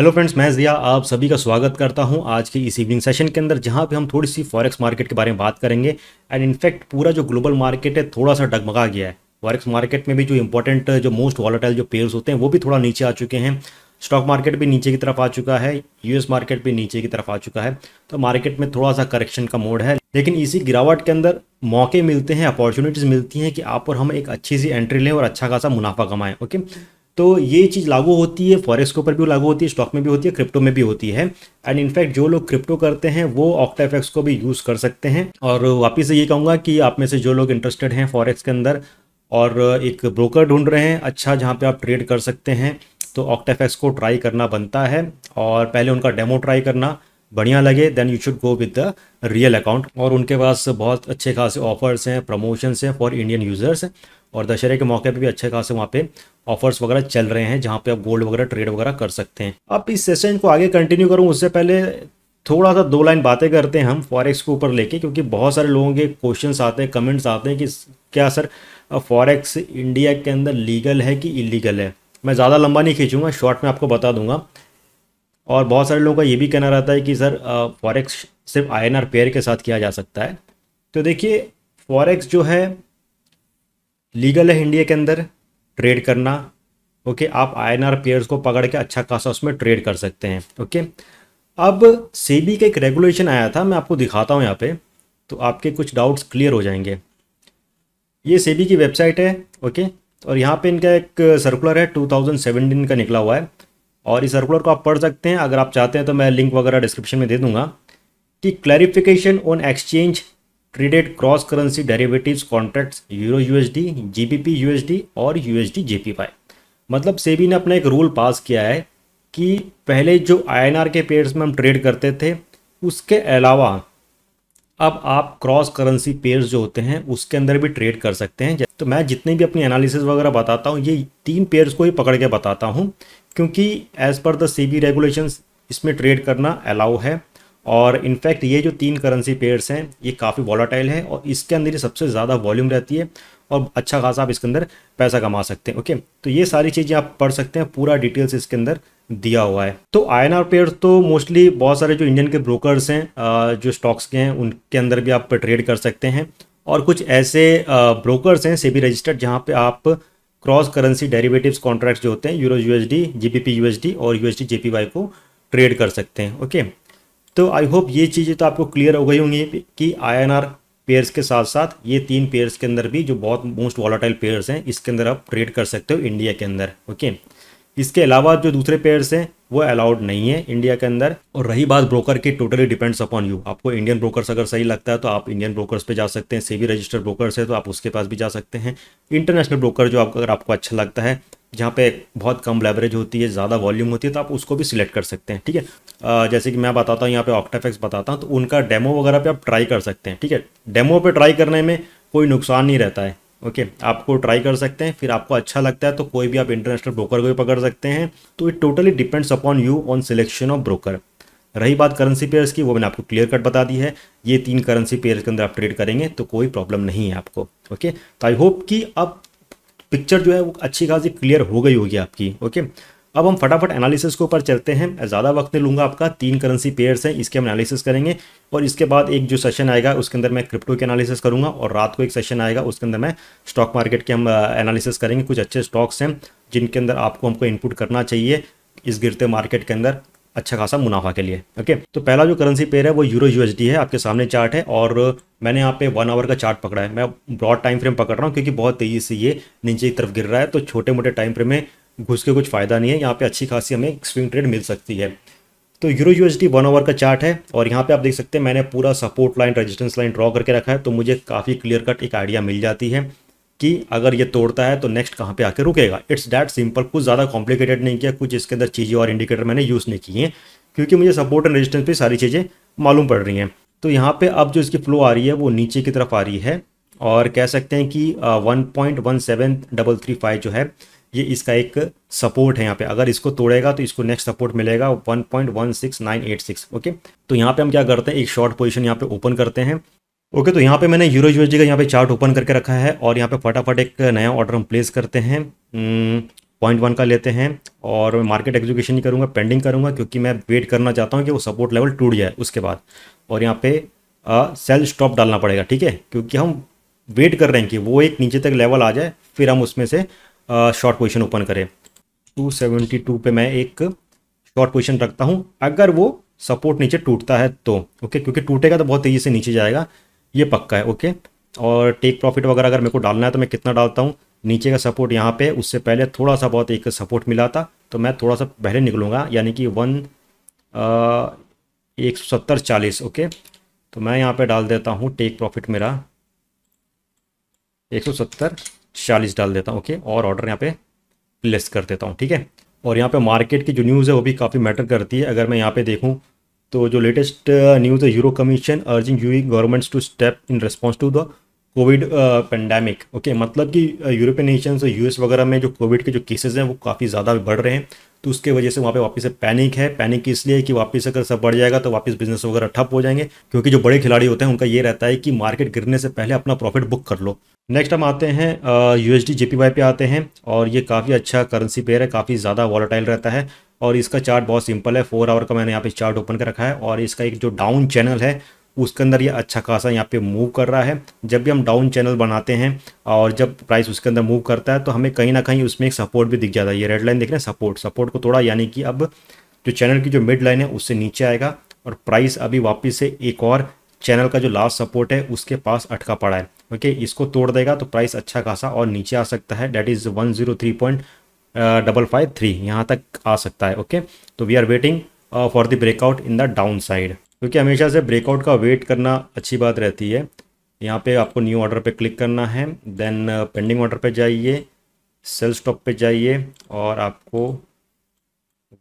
Hello friends मैं जिया आप सभी का स्वागत करता हूं आज के इस इवनिंग सेशन के अंदर जहां पे हम थोड़ी सी फॉरेक्स मार्केट के बारे में बात करेंगे एंड इनफैक्ट पूरा जो ग्लोबल मार्केट है थोड़ा सा डगमगा गया है फॉरेक्स मार्केट में भी जो इंपॉर्टेंट जो मोस्ट वॉलेटाइल जो पेयर्स होते हैं वो भी थोड़ा नीचे आ चुके हैं स्टॉक मार्केट भी नीचे की तरफ आ चुका है यूएस मार्केट भी नीचे की तरफ आ चुका है तो मार्केट में थोड़ा सा करेक्शन का मोड है लेकिन इसी गिरावट के अंदर मौके मिलते हैं अपॉर्चुनिटीज़ मिलती हैं कि आप और हम एक अच्छी सी एंट्री लें और अच्छा खासा मुनाफा कमाएं ओके तो ये चीज़ लागू होती है फॉरेक्स के ऊपर भी लागू होती है स्टॉक में भी होती है क्रिप्टो में भी होती है एंड इनफैक्ट जो लोग क्रिप्टो करते हैं वो ऑक्टाफेक्स को भी यूज़ कर सकते हैं और वापस से ये कहूँगा कि आप में से जो लोग इंटरेस्टेड हैं फॉरेक्स के अंदर और एक ब्रोकर ढूंढ रहे हैं अच्छा जहाँ पे आप ट्रेड कर सकते हैं तो ऑक्टाफेक्स को ट्राई करना बनता है और पहले उनका डेमो ट्राई करना बढ़िया लगे then you should go with the real account और उनके पास बहुत अच्छे खासे ऑफर्स हैं प्रमोशंस हैं फॉर इंडियन यूज़र्स और दशहरे के मौके पे भी अच्छे खासे वहाँ पे ऑफर्स वगैरह चल रहे हैं जहाँ पे आप गोल्ड वगैरह ट्रेड वगैरह कर सकते हैं अब इस सेशन को आगे कंटिन्यू करूँ उससे पहले थोड़ा सा दो लाइन बातें करते हैं हम फॉरेक्स के ऊपर लेके क्योंकि बहुत सारे लोगों के क्वेश्चन आते हैं कमेंट्स आते हैं कि क्या सर फॉरेक्स इंडिया के अंदर लीगल है कि इलीगल है मैं ज़्यादा लंबा नहीं खींचूंगा शॉर्ट में आपको बता दूंगा और बहुत सारे लोगों का ये भी कहना रहता है कि सर फॉरेक्स सिर्फ आई पेयर के साथ किया जा सकता है तो देखिए फॉरेक्स जो है लीगल है इंडिया के अंदर ट्रेड करना ओके आप आईएनआर पेयर्स को पकड़ के अच्छा खासा उसमें ट्रेड कर सकते हैं ओके अब सेबी का एक रेगुलेशन आया था मैं आपको दिखाता हूँ यहाँ पे तो आपके कुछ डाउट्स क्लियर हो जाएंगे ये सेबी की वेबसाइट है ओके और यहाँ पे इनका एक सर्कुलर है 2017 का निकला हुआ है और इस सर्कुलर को आप पढ़ सकते हैं अगर आप चाहते हैं तो मैं लिंक वगैरह डिस्क्रिप्शन में दे दूंगा कि clarification on exchange traded cross currency derivatives contracts euro USD GBP USD और यूएसडी जेपीवाई मतलब सेबी ने अपना एक रूल पास किया है कि पहले जो आईएनआर के पेयर्स में हम ट्रेड करते थे उसके अलावा अब आप क्रॉस करेंसी पेयर्स जो होते हैं उसके अंदर भी ट्रेड कर सकते हैं तो मैं जितने भी अपनी एनालिसिस वगैरह बताता हूँ ये तीन पेयर्स को ही पकड़ के बताता हूँ क्योंकि as per the C B regulations इसमें ट्रेड करना अलाउ है और इनफैक्ट ये जो तीन करेंसी पेयर्स हैं ये काफ़ी वॉलाटाइल है और इसके अंदर ही सबसे ज़्यादा वॉल्यूम रहती है और अच्छा खासा आप इसके अंदर पैसा कमा सकते हैं ओके तो ये सारी चीज़ें आप पढ़ सकते हैं पूरा डिटेल्स इसके अंदर दिया हुआ है तो आई एन आर पेयर तो मोस्टली बहुत सारे जो इंडियन के ब्रोकरस हैं जो स्टॉक्स के हैं उनके अंदर भी आप ट्रेड कर सकते हैं और कुछ ऐसे ब्रोकरस हैं सेबी रजिस्टर्ड जहाँ पर आप क्रॉस करेंसी डेरिवेटिव्स कॉन्ट्रैक्ट्स जो होते हैं यूरो यूएसडी जीबीपी यूएसडी और यूएसडी जेपीवाई को ट्रेड कर सकते हैं ओके तो आई होप ये चीज़ें तो आपको क्लियर हो गई होंगी कि आई पेयर्स के साथ साथ ये तीन पेयर्स के अंदर भी जो बहुत मोस्ट वॉलाटाइल पेयर्स हैं इसके अंदर आप ट्रेड कर सकते हो इंडिया के अंदर ओके इसके अलावा जो दूसरे पेयर्स हैं वो अलाउड नहीं है इंडिया के अंदर और रही बात ब्रोकर की टोटली डिपेंड्स अपॉन यू आपको इंडियन ब्रोकर अगर सही लगता है तो आप इंडियन ब्रोकर्स पे जा सकते हैं सेबी रजिस्टर्ड ब्रोकर्स है तो आप उसके पास भी जा सकते हैं इंटरनेशनल ब्रोकर जो आपको अगर आपको अच्छा लगता है जहाँ पे बहुत कम लेवरेज होती है ज़्यादा वॉल्यूम होती है तो आप उसको भी सिलेक्ट कर सकते हैं ठीक है जैसे कि मैं बताता हूँ यहाँ पे ऑक्टाफेक्स बताता हूँ तो उनका डेमो वगैरह पे आप ट्राई कर सकते हैं ठीक है डेमो पे ट्राई करने में कोई नुकसान नहीं रहता है ओके आपको ट्राई कर सकते हैं फिर आपको अच्छा लगता है तो कोई भी आप इंटरनेशनल ब्रोकर को भी पकड़ सकते हैं तो it totally depends upon you on selection of broker रही बात करेंसी पेयर्स की वो मैंने आपको क्लियर कट बता दी है ये तीन करेंसी पेयर्स के अंदर आप ट्रेड करेंगे तो कोई प्रॉब्लम नहीं है आपको ओके तो आई होप कि अब पिक्चर जो है वो अच्छी खासी क्लियर हो गई होगी आपकी ओके अब हम फटाफट एनालिसिस के ऊपर चलते हैं ज़्यादा वक्त नहीं लूँगा आपका तीन करेंसी पेयर्स हैं इसके हम एनालिसिस करेंगे और इसके बाद एक जो सेशन आएगा उसके अंदर मैं क्रिप्टो के एनालिसिस करूँगा और रात को एक सेशन आएगा उसके अंदर मैं स्टॉक मार्केट के हम एनालिसिस करेंगे कुछ अच्छे स्टॉक्स हैं जिनके अंदर आपको हमको इनपुट करना चाहिए इस गिरते मार्केट के अंदर अच्छा खासा मुनाफा के लिए ओके तो पहला जो करेंसी पेयर है वो यूरो यूएसडी है आपके सामने चार्ट है और मैंने यहाँ पे वन आवर का चार्ट पकड़ा है मैं ब्रॉड टाइम फ्रेम पकड़ रहा हूँ क्योंकि बहुत तेज़ी से ये नीचे की तरफ गिर रहा है तो छोटे मोटे टाइम फ्रेम में घुस के कुछ फ़ायदा नहीं है यहाँ पे अच्छी खासी हमें स्विंग ट्रेड मिल सकती है तो यूरो यूएसडी वन ओवर का चार्ट है और यहाँ पे आप देख सकते हैं मैंने पूरा support line resistance line draw करके रखा है तो मुझे काफ़ी क्लियर कट एक आइडिया मिल जाती है कि अगर ये तोड़ता है तो नेक्स्ट कहाँ पे आके रुकेगा इट्स डैट सिंपल कुछ ज़्यादा कॉम्प्लिकेटेड नहीं किया कुछ इसके अंदर चीज़ें और इंडिकेटर मैंने यूज़ नहीं किए हैं क्योंकि मुझे सपोर्ट एंड रजिस्टेंस पर सारी चीज़ें मालूम पड़ रही हैं तो यहाँ पर अब जो इसकी फ्लो आ रही है वो नीचे की तरफ आ रही है और कह सकते हैं कि one point one seven double three five जो है ये इसका एक सपोर्ट है यहाँ पे अगर इसको तोड़ेगा तो इसको नेक्स्ट सपोर्ट मिलेगा 1.16986 ओके तो यहाँ पे हम क्या करते हैं एक शॉर्ट पोजीशन यहाँ पे ओपन करते हैं ओके okay, तो यहाँ पे मैंने यूरो यूएसडी का यहाँ पे चार्ट ओपन करके रखा है और यहाँ पे फटाफट एक नया ऑर्डर हम प्लेस करते हैं पॉइंट हम्म, वन का लेते हैं और मैं मार्केट एग्जीक्यूशन नहीं करूँगा पेंडिंग करूँगा क्योंकि मैं वेट करना चाहता हूँ कि वो सपोर्ट लेवल टूट जाए उसके बाद और यहाँ पे आ, सेल स्टॉप डालना पड़ेगा ठीक है क्योंकि हम वेट कर रहे हैं कि वो एक नीचे तक लेवल आ जाए फिर हम उसमें से शॉर्ट पोजिशन ओपन करें टू सेवेंटी टू मैं एक शॉर्ट पोजिशन रखता हूँ अगर वो सपोर्ट नीचे टूटता है तो ओके क्योंकि टूटेगा तो बहुत तेज़ी से नीचे जाएगा ये पक्का है ओके और टेक प्रॉफिट वगैरह अगर मेरे को डालना है तो मैं कितना डालता हूँ नीचे का सपोर्ट यहाँ पे उससे पहले थोड़ा सा बहुत एक सपोर्ट मिला था तो मैं थोड़ा सा पहले निकलूँगा यानी कि वन एक सौ सत्तर चालीस ओके तो मैं यहाँ पे डाल देता हूँ टेक प्रॉफिट मेरा एक सौ सत्तर चालीस डाल देता हूँ ओके और ऑर्डर यहाँ पे प्लेस कर देता हूँ ठीक है और यहाँ पे मार्केट की जो न्यूज़ है वो भी काफ़ी मैटर करती है अगर मैं यहाँ पे देखूँ तो जो लेटेस्ट न्यूज़ uh, है euro commission urging EU governments to step in response to the covid pandemic okay मतलब कि यूरोपियन uh, नेशन और यूएस वगैरह में जो कोविड के जो केसेस हैं वो काफ़ी ज़्यादा बढ़ रहे हैं तो उसके वजह से वहाँ पे वापस से पैनिक है पैनिक इसलिए कि वापस अगर सब बढ़ जाएगा तो वापस बिजनेस वगैरह ठप हो जाएंगे क्योंकि जो बड़े खिलाड़ी होते हैं उनका ये रहता है कि मार्केट गिरने से पहले अपना प्रॉफिट बुक कर लो नेक्स्ट हम आते हैं यू एस पे आते हैं और ये काफ़ी अच्छा करेंसी पेयर है काफ़ी ज़्यादा वॉलेटाइल रहता है और इसका चार्ट बहुत सिंपल है फोर आवर का मैंने यहाँ पे चार्ट ओपन कर रखा है और इसका एक जो डाउन चैनल है उसके अंदर ये अच्छा खासा यहाँ पे मूव कर रहा है जब भी हम डाउन चैनल बनाते हैं और जब प्राइस उसके अंदर मूव करता है तो हमें कहीं ना कहीं उसमें एक सपोर्ट भी दिख जाता है ये रेड लाइन देख रहे हैं सपोर्ट सपोर्ट को तोड़ा यानी कि अब जो चैनल की जो मिड लाइन है उससे नीचे आएगा और प्राइस अभी वापस से एक और चैनल का जो लास्ट सपोर्ट है उसके पास अटका पड़ा है ओके इसको तोड़ देगा तो प्राइस अच्छा खासा और नीचे आ सकता है that is one zero three point double five three यहाँ तक आ सकता है ओके तो we are waiting for the breakout in the down side क्योंकि हमेशा से ब्रेकआउट का वेट करना अच्छी बात रहती है यहाँ पे आपको न्यू ऑर्डर पे क्लिक करना है देन पेंडिंग ऑर्डर पे जाइए सेल स्टॉप पे जाइए और आपको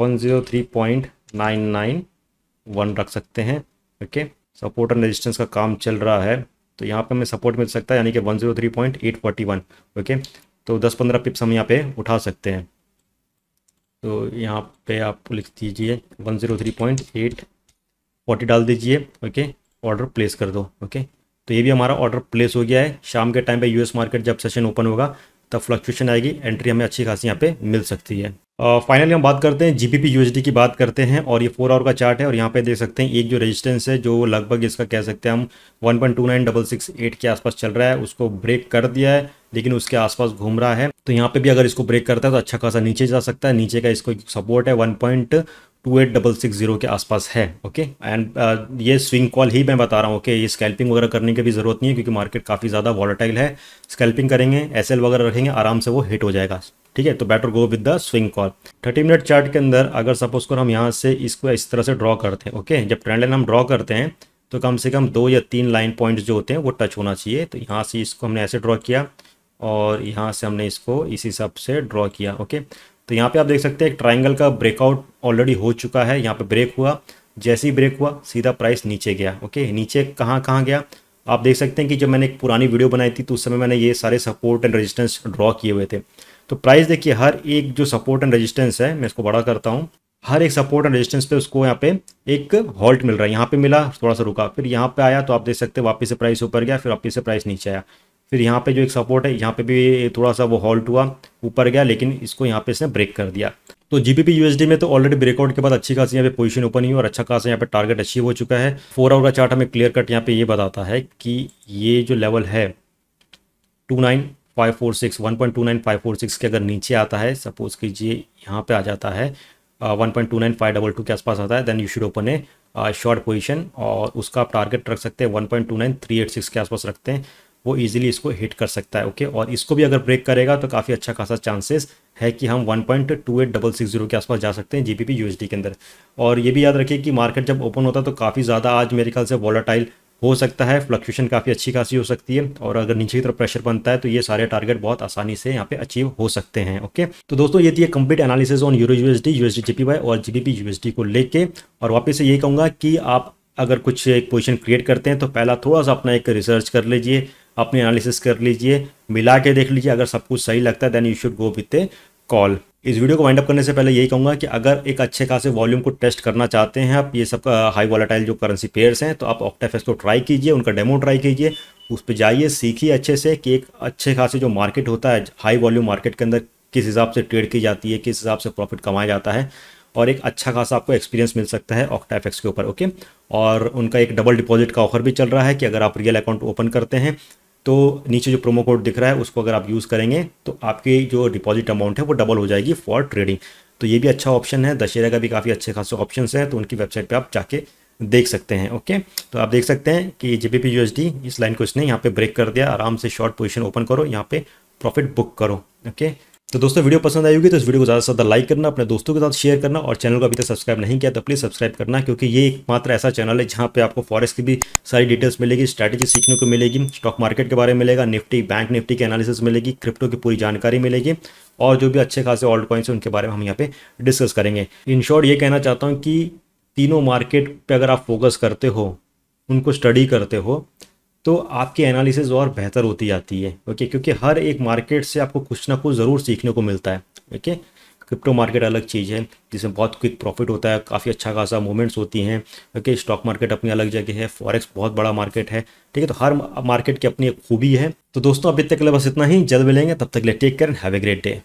103.991 रख सकते हैं ओके सपोर्ट एंड रेजिस्टेंस का काम चल रहा है तो यहाँ पे हमें सपोर्ट मिल सकता है यानी कि 103.841 ओके तो 10-15 पिप्स हम यहाँ पे उठा सकते हैं तो यहाँ पे आप लिख दीजिए वन फोर्टी डाल दीजिए ओके ऑर्डर प्लेस कर दो ओके तो ये भी हमारा ऑर्डर प्लेस हो गया है शाम के टाइम पे यूएस मार्केट जब सेशन ओपन होगा तब फ्लक्चुएशन आएगी एंट्री हमें अच्छी खासी यहाँ पे मिल सकती है फाइनली हम बात करते हैं जीबीपी यूएसडी की बात करते हैं और ये फोर आवर का चार्ट है और यहाँ पे देख सकते हैं एक जो रेजिस्टेंस है जो लगभग इसका कह सकते हैं हम one point two nine double six eight के आसपास चल रहा है उसको ब्रेक कर दिया है लेकिन उसके आसपास घूम रहा है तो यहाँ पे भी अगर इसको ब्रेक करता है तो अच्छा खासा नीचे जा सकता है नीचे का इसको सपोर्ट है one point two eight double six zero के आसपास है ओके एंड uh, ये स्विंग कॉल ही मैं बता रहा हूँ ओके okay? ये स्कैल्पिंग वगैरह करने की भी ज़रूरत नहीं है क्योंकि मार्केट काफ़ी ज़्यादा वॉलेटाइल है स्कैल्पिंग करेंगे एस वगैरह रखेंगे आराम से वो हिट हो जाएगा ठीक है तो better go with the swing call thirty minute chart के अंदर अगर सपोज कर हम यहाँ से इसको इस तरह से ड्रॉ करते हैं ओके जब ट्रेंड लाइन हम ड्रॉ करते हैं तो कम से कम दो या तीन लाइन पॉइंट्स जो होते हैं वो टच होना चाहिए तो यहाँ से इसको हमने ऐसे ड्रॉ किया और यहाँ से हमने इसको इस हिसाब से ड्रॉ किया ओके तो यहाँ पे आप देख सकते हैं एक ट्राइंगल का ब्रेकआउट ऑलरेडी हो चुका है यहाँ पे ब्रेक हुआ जैसे ही ब्रेक हुआ सीधा प्राइस नीचे गया ओके नीचे कहाँ कहाँ गया आप देख सकते हैं कि जब मैंने एक पुरानी वीडियो बनाई थी तो उस समय मैंने ये सारे सपोर्ट एंड रजिस्टेंस ड्रॉ किए हुए थे तो प्राइस देखिए हर एक जो सपोर्ट एंड रजिस्टेंस है मैं इसको बड़ा करता हूँ हर एक सपोर्ट एंड रेजिस्टेंस पे उसको यहाँ पे एक हॉल्ट मिल रहा है यहाँ पे मिला थोड़ा सा रुका फिर यहाँ पे आया तो आप देख सकते हैं वापस से प्राइस ऊपर गया फिर वापस से प्राइस नीचे आया फिर यहाँ पे जो एक सपोर्ट है यहाँ पे भी थोड़ा सा वो हॉल्ट हुआ ऊपर गया लेकिन इसको यहाँ पे इसने ब्रेक कर दिया तो जीबीपी यूएसडी में तो ऑलरेडी ब्रेकआउट के बाद अच्छी खासी यहाँ पे पोजीशन ओपन हुई और अच्छा खासा यहाँ पे टारगेट अचीव हो चुका है फोर आवर का चार्ट हमें क्लियर कट यहाँ पे ये यह बताता है कि ये जो लेवल है two nine five four six one point two nine five four six के अगर नीचे आता है सपोज़ कीजिए यहाँ पे आ जाता है one point two nine five double two के आसपास आता है then you should open a short position और उसका आप टारगेट रख सकते हैं one point two nine three eight six के आसपास रखते हैं वो ईजिली इसको हिट कर सकता है ओके और इसको भी अगर ब्रेक करेगा तो काफ़ी अच्छा खासा चांसेस है कि हम 1.2860 के आसपास जा सकते हैं जीपीपी यूएसडी के अंदर और ये भी याद रखिए कि मार्केट जब ओपन होता है तो काफ़ी ज़्यादा आज मेरे ख्याल से वॉलाटाइल हो सकता है फ्लक्चुएशन काफ़ी अच्छी खासी हो सकती है और अगर नीचे की तरफ प्रेशर बनता है तो ये सारे टारगेट बहुत आसानी से यहाँ पे अचीव हो सकते हैं ओके तो दोस्तों ये थी complete analysis on euro USD USD GPY और जीबीपी यूएसडी को लेके और वापस से यही कहूँगा कि आप अगर कुछ एक पोजिशन क्रिएट करते हैं तो पहला थोड़ा सा अपना एक रिसर्च कर लीजिए अपनी एनालिसिस कर लीजिए मिला के देख लीजिए अगर सब कुछ सही लगता है then you should go with a call इस वीडियो को वाइंड अप करने से पहले यही कहूंगा कि अगर एक अच्छे खासे वॉल्यूम को टेस्ट करना चाहते हैं आप ये सब हाई वॉलेटाइल जो करेंसी पेयर्स हैं तो आप ऑक्टाफेस को ट्राई कीजिए उनका डेमो ट्राई कीजिए उस पर जाइए सीखिए अच्छे से कि एक अच्छे खासे जो मार्केट होता है हाई वॉल्यूम मार्केट के अंदर किस हिसाब से ट्रेड की जाती है किस हिसाब से प्रॉफिट कमाया जाता है और एक अच्छा खासा आपको एक्सपीरियंस मिल सकता है ऑक्टा एफेक्स के ऊपर ओके और उनका एक डबल डिपॉजिट का ऑफर भी चल रहा है कि अगर आप रियल अकाउंट ओपन करते हैं तो नीचे जो प्रोमो कोड दिख रहा है उसको अगर आप यूज़ करेंगे तो आपकी जो डिपॉजिट अमाउंट है वो डबल हो जाएगी फॉर ट्रेडिंग तो ये भी अच्छा ऑप्शन है दशहरा का भी काफ़ी अच्छे खासे ऑप्शन है तो उनकी वेबसाइट पर आप जाके देख सकते हैं ओके तो आप देख सकते हैं कि जे पी इस लाइन को इसने यहाँ पे ब्रेक कर दिया आराम से शॉर्ट पोजिशन ओपन करो यहाँ पे प्रॉफिट बुक करो ओके तो दोस्तों वीडियो पसंद आई होगी तो इस वीडियो को ज़्यादा से ज़्यादा लाइक करना अपने दोस्तों के साथ शेयर करना और चैनल को अभी तक सब्सक्राइब नहीं किया तो प्लीज़ सब्सक्राइब करना क्योंकि ये एकमात्र ऐसा चैनल है जहाँ पे आपको फॉरेस्ट की भी सारी डिटेल्स मिलेगी स्ट्रैटेजी सीखने को मिलेगी स्टॉक मार्केट के बारे में मिलेगा निफ्टी बैंक निफ्टी की एनालिसिस मिलेगी क्रिप्टो की पूरी जानकारी मिलेगी और जो भी अच्छे खासे ऑल्ड पॉइंट्स हैं उनके बारे में हम यहाँ पे डिस्कस करेंगे इन शॉर्ट ये कहना चाहता हूँ कि तीनों मार्केट पर अगर आप फोकस करते हो उनको स्टडी करते हो तो आपकी एनालिसिस और बेहतर होती जाती है ओके क्योंकि हर एक मार्केट से आपको कुछ ना कुछ ज़रूर सीखने को मिलता है ओके क्रिप्टो मार्केट अलग चीज़ है जिसमें बहुत क्विक प्रॉफिट होता है काफ़ी अच्छा खासा मूवमेंट्स होती हैं ओके स्टॉक मार्केट अपनी अलग जगह है फॉरेक्स बहुत बड़ा मार्केट है ठीक है तो हर मार्केट की अपनी एक खूबी है तो दोस्तों अभी तक के लिए बस इतना ही जल्द मिलेंगे तब तक ले टेक कर हैव ए ग्रेट डे